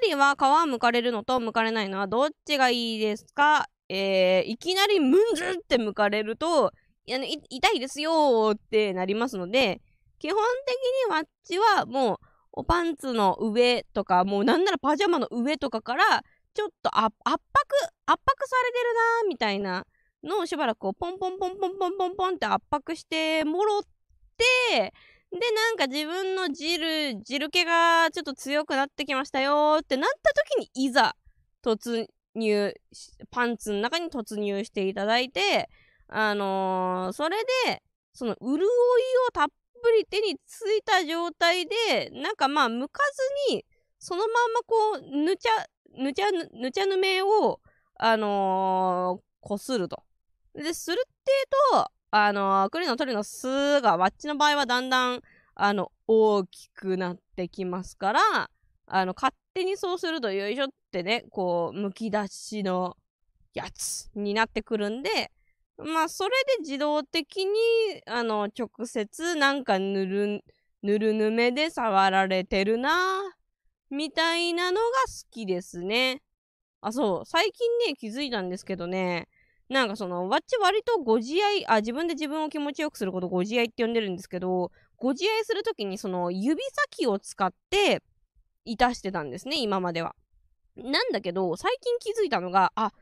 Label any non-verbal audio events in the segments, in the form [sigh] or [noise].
理は皮むかれるのとむかれないのはどっちがいいですかえー、いきなりムンズってむかれると、いや痛いですよってなりますので、基本的にわっちはもう、おパンツの上とか、もうなんならパジャマの上とかから、ちょっと圧迫、圧迫されてるなーみたいなのをしばらくこう、ポンポンポンポンポンポンポンって圧迫してもろって、で、なんか自分のジル、ジル気がちょっと強くなってきましたよってなった時に、いざ、突入、パンツの中に突入していただいて、あのー、それで、その潤いをたっぷり手についた状態で、なんかまあ、向かずに、そのまんまこう、ぬちゃ、ぬちゃ、ぬちゃぬめを、あのー、こすると。で、するってえと、あの、クリの鳥の巣が、わっちの場合はだんだん、あの、大きくなってきますから、あの、勝手にそうすると、よいしょってね、こう、むき出しのやつになってくるんで、まあ、それで自動的に、あの、直接なんかぬる、ぬるぬめで触られてるな、みたいなのが好きですね。あ、そう、最近ね、気づいたんですけどね、なんかその、わっち割とご自愛、あ、自分で自分を気持ちよくすることご自愛って呼んでるんですけど、ご自愛するときにその指先を使っていたしてたんですね、今までは。なんだけど、最近気づいたのが、あ、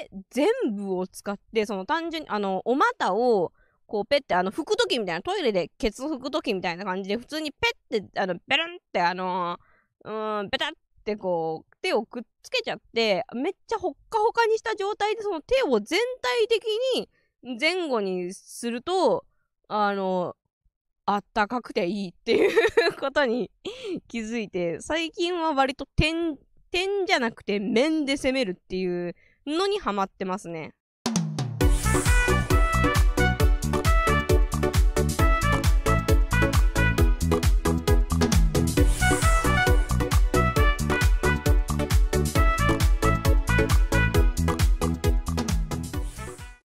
手全部を使って、その単純に、あの、お股を、こうペッて、あの、拭くときみたいな、トイレでケツ拭くときみたいな感じで、普通にペッて、あの、ベルンって、あのうーん、ベタってこう、手をくっつけちゃってめっちゃほっかほかにした状態でその手を全体的に前後にするとあのあったかくていいっていうことに [laughs] 気づいて最近は割と点点じゃなくて面で攻めるっていうのにハマってますね。